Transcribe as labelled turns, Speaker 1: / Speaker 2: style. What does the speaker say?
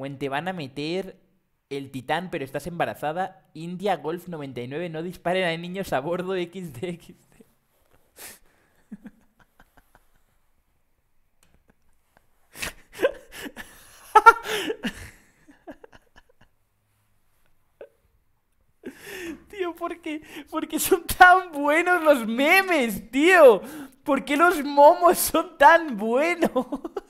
Speaker 1: Bueno, te van a meter el titán, pero estás embarazada. India Golf 99, no disparen a niños a bordo XD, XD.
Speaker 2: Tío, ¿por qué? ¿por qué son tan buenos los memes, tío? ¿Por qué los momos son tan buenos?